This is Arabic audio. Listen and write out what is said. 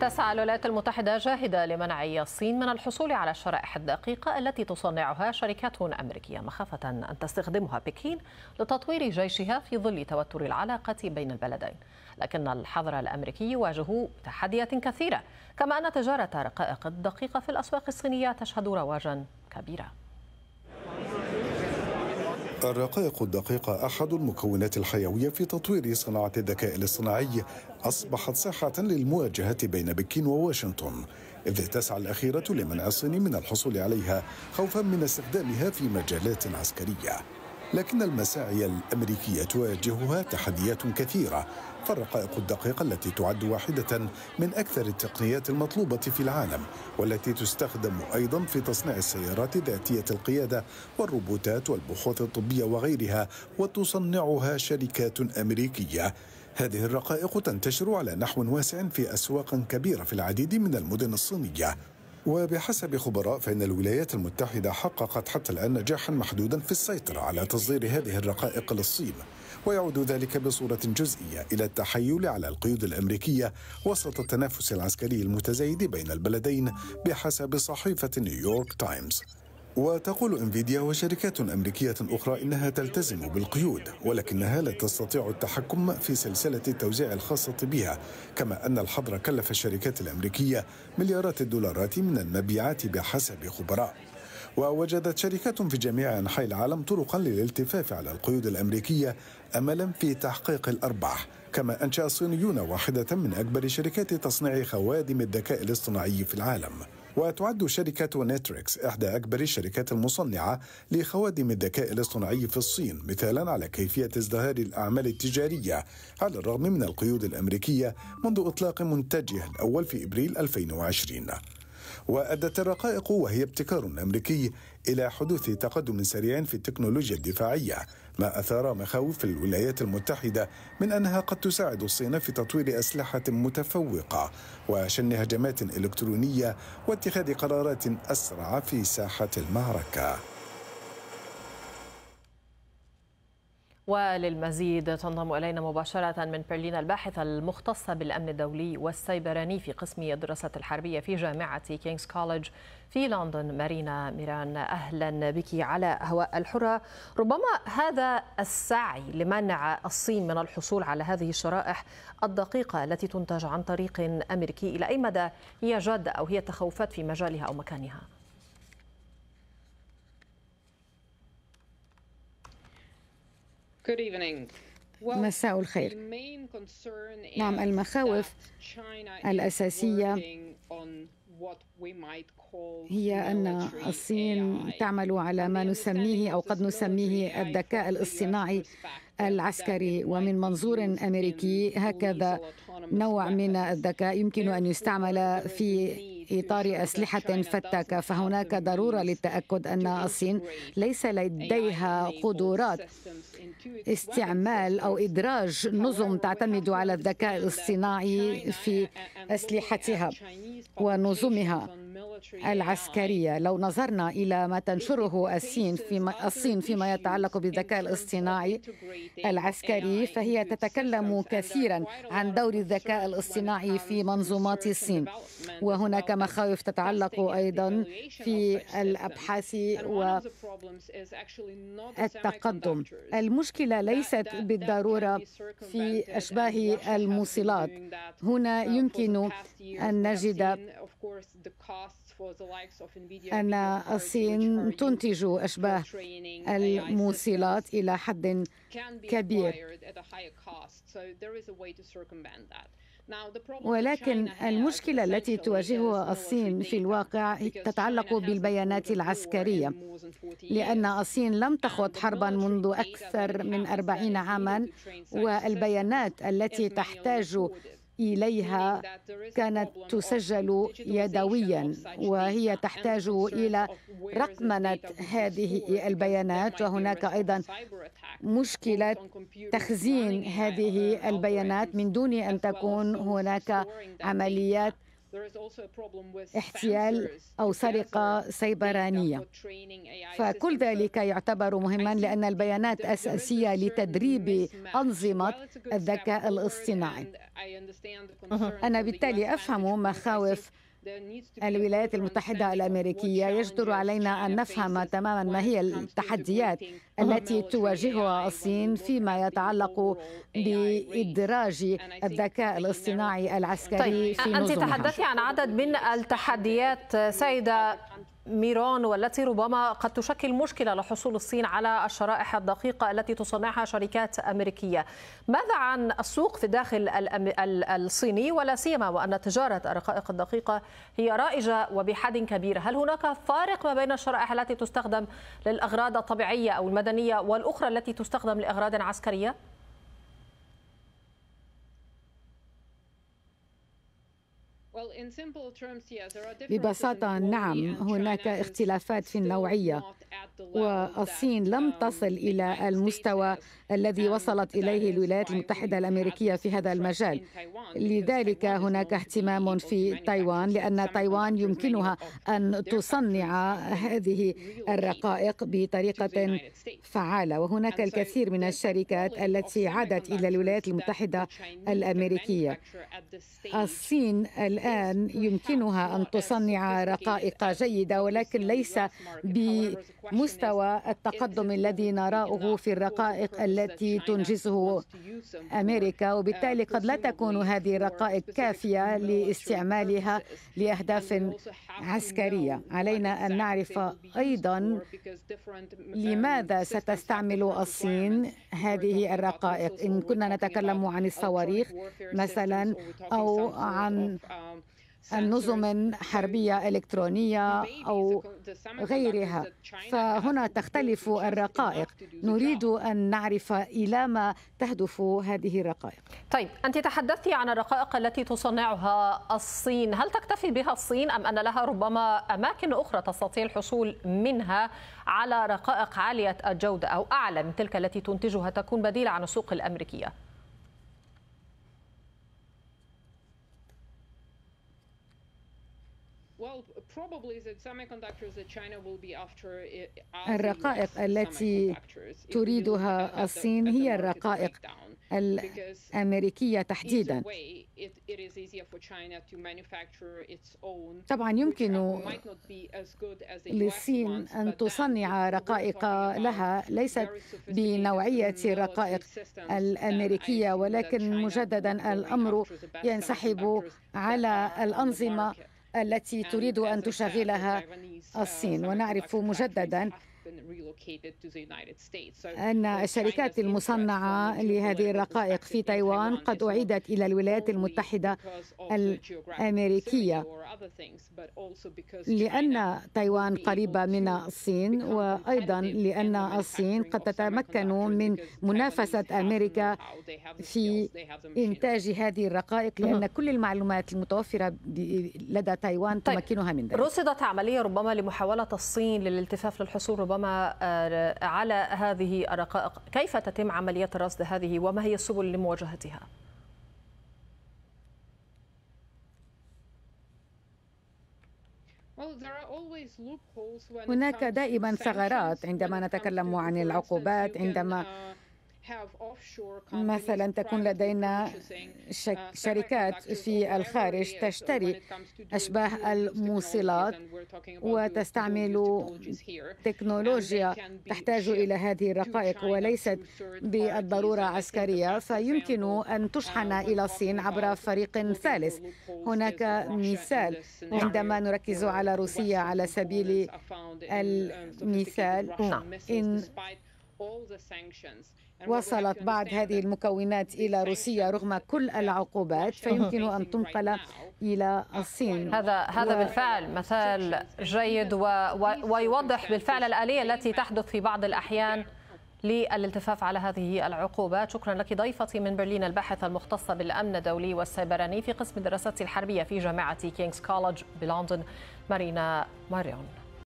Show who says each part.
Speaker 1: تسعى الولايات المتحدة جاهدة لمنع الصين من الحصول على الشرائح الدقيقة التي تصنعها شركات أمريكية مخافة أن تستخدمها بكين لتطوير جيشها في ظل توتر العلاقة بين البلدين لكن الحظر الأمريكي يواجه تحديات كثيرة كما أن تجارة رقائق الدقيقة في الأسواق الصينية تشهد رواجا كبيرا
Speaker 2: الرقائق الدقيقة أحد المكونات الحيوية في تطوير صناعة الذكاء الاصطناعي أصبحت ساحة للمواجهة بين بكين وواشنطن إذ تسعى الأخيرة لمنع الصين من الحصول عليها خوفا من استخدامها في مجالات عسكرية لكن المساعي الأمريكية تواجهها تحديات كثيرة فالرقائق الدقيقة التي تعد واحدة من أكثر التقنيات المطلوبة في العالم والتي تستخدم أيضا في تصنيع السيارات ذاتية القيادة والروبوتات والبحوث الطبية وغيرها وتصنعها شركات أمريكية هذه الرقائق تنتشر على نحو واسع في أسواق كبيرة في العديد من المدن الصينية وبحسب خبراء فإن الولايات المتحدة حققت حتى الآن نجاحا محدودا في السيطرة على تصدير هذه الرقائق للصين ويعود ذلك بصورة جزئية إلى التحيل على القيود الأمريكية وسط التنافس العسكري المتزايد بين البلدين بحسب صحيفة نيويورك تايمز وتقول انفيديا وشركات امريكيه اخرى انها تلتزم بالقيود ولكنها لا تستطيع التحكم في سلسله التوزيع الخاصه بها كما ان الحظر كلف الشركات الامريكيه مليارات الدولارات من المبيعات بحسب خبراء ووجدت شركات في جميع انحاء العالم طرقا للالتفاف على القيود الامريكيه املا في تحقيق الارباح كما انشا الصينيون واحده من اكبر شركات تصنيع خوادم الذكاء الاصطناعي في العالم وتعد شركة نتريكس إحدى أكبر الشركات المصنعة لخوادم الذكاء الاصطناعي في الصين مثالا على كيفية ازدهار الأعمال التجارية على الرغم من القيود الأمريكية منذ إطلاق منتجها الأول في إبريل 2020 وأدت الرقائق وهي ابتكار أمريكي إلى حدوث تقدم سريع في التكنولوجيا الدفاعية ما أثار مخاوف الولايات المتحدة من أنها قد تساعد الصين في تطوير أسلحة متفوقة وشن هجمات إلكترونية واتخاذ قرارات أسرع في ساحة المعركة
Speaker 1: وللمزيد تنضم إلينا مباشرة من برلين الباحثة المختصة بالأمن الدولي والسيبراني في قسم الدراسات الحربية في جامعة كينغز كولج في لندن مارينا ميران أهلا بك على هواء الحرة ربما هذا السعي لمنع الصين من الحصول على هذه الشرائح الدقيقة التي تنتج عن طريق أمريكي إلى أي مدى هي جادة أو هي تخوفات في مجالها أو مكانها؟
Speaker 3: مساء الخير نعم المخاوف الأساسية هي أن الصين تعمل على ما نسميه أو قد نسميه الذكاء الاصطناعي العسكري ومن منظور أمريكي هكذا نوع من الذكاء يمكن أن يستعمل في إطار أسلحة فتاكة فهناك ضرورة للتأكد أن الصين ليس لديها قدرات استعمال أو إدراج نظم تعتمد على الذكاء الاصطناعي في أسلحتها ونظمها العسكرية لو نظرنا إلى ما تنشره الصين فيما, الصين فيما يتعلق بالذكاء الاصطناعي العسكري فهي تتكلم كثيرا عن دور الذكاء الاصطناعي في منظومات الصين وهناك مخاوف تتعلق أيضا في الأبحاث والتقدم المشكلة ليست بالضرورة في أشباه الموصلات هنا يمكن أن نجد أن الصين تنتج أشباه الموصلات إلى حد كبير ولكن المشكلة التي تواجهها الصين في الواقع تتعلق بالبيانات العسكرية لأن الصين لم تخوض حربا منذ أكثر من أربعين عاما والبيانات التي تحتاج إليها كانت تسجل يدويا وهي تحتاج إلى رقمنة هذه البيانات وهناك أيضا مشكلة تخزين هذه البيانات من دون أن تكون هناك عمليات احتيال أو سرقة سيبرانية فكل ذلك يعتبر مهما لأن البيانات أساسية لتدريب أنظمة الذكاء الاصطناعي أنا بالتالي أفهم مخاوف الولايات المتحدة الأمريكية يجدر علينا أن نفهم تماما ما هي التحديات التي تواجهها الصين فيما يتعلق بإدراج الذكاء الاصطناعي العسكري في طيب. أنت
Speaker 1: تحدثي عن عدد من التحديات سيدة ميران والتي ربما قد تشكل مشكلة لحصول الصين على الشرائح الدقيقة التي تصنعها شركات أمريكية ماذا عن السوق في الداخل الصيني ولا سيما وأن تجارة الرقائق الدقيقة هي رائجة وبحد كبير هل هناك فارق ما بين الشرائح التي تستخدم للأغراض الطبيعية أو المدنية والأخرى التي تستخدم لأغراض عسكرية؟
Speaker 3: ببساطة نعم هناك اختلافات في النوعية والصين لم um, تصل إلى المستوى الذي um, وصلت إليه الولايات المتحدة الأمريكية في هذا المجال لذلك هناك اهتمام في تايوان لأن تايوان يمكنها أن تصنع هذه الرقائق بطريقة فعالة وهناك الكثير من الشركات التي عادت إلى الولايات المتحدة الأمريكية الصين الآن الآن يمكنها أن تصنع رقائق جيدة ولكن ليس بمستوى التقدم الذي نراه في الرقائق التي تنجزه أمريكا وبالتالي قد لا تكون هذه الرقائق كافية لاستعمالها لأهداف عسكرية علينا أن نعرف أيضا لماذا ستستعمل الصين هذه الرقائق إن كنا نتكلم عن الصواريخ مثلا أو عن النظم حربية إلكترونية أو غيرها فهنا تختلف الرقائق نريد أن نعرف إلى ما تهدف هذه الرقائق
Speaker 1: طيب أنت تحدثت عن الرقائق التي تصنعها الصين هل تكتفي بها الصين أم أن لها ربما أماكن أخرى تستطيع الحصول منها على رقائق عالية الجودة أو أعلى من تلك التي تنتجها تكون بديلة عن السوق الأمريكية
Speaker 3: الرقائق التي تريدها الصين هي الرقائق الامريكيه تحديدا طبعا يمكن uh, للصين ان تصنع رقائق لها ليست بنوعيه الرقائق الامريكيه ولكن مجددا الامر ينسحب على الانظمه التي تريد أن تشغلها الصين ونعرف مجددا أن الشركات المصنعة لهذه الرقائق في تايوان قد أعيدت إلى الولايات المتحدة الأمريكية لأن تايوان قريبة من الصين وأيضا لأن الصين قد تتمكن من منافسة أمريكا في إنتاج هذه الرقائق لأن كل المعلومات المتوفرة لدى تايوان طيب. تمكنها من ذلك
Speaker 1: رصدت عملية ربما لمحاولة الصين للالتفاف للحصول ربما ربما آه، على هذه الرقائق كيف تتم عملية رصد هذه وما هي السبل لمواجهتها؟
Speaker 3: هناك دائما ثغرات عندما نتكلم عن العقوبات عندما مثلا تكون لدينا uh, شركات في الخارج uh, تشتري أشباه الموصلات وتستعمل تكنولوجيا تحتاج إلى هذه الرقائق وليست بالضرورة عسكرية فيمكن أن تشحن uh, إلى الصين عبر فريق ثالث هناك مثال عندما نركز على روسيا على سبيل المثال نعم. إن وصلت بعض هذه المكونات إلى روسيا رغم كل العقوبات فيمكن أن تنقل إلى الصين هذا هذا بالفعل
Speaker 1: مثال جيد و... و... ويوضح بالفعل الآلية التي تحدث في بعض الأحيان للالتفاف على هذه العقوبات شكرا لك ضيفتي من برلين الباحثة المختصة بالأمن الدولي والسيبراني في قسم الدراسات الحربية في جامعة كينغز كولج بلندن مارينا ماريون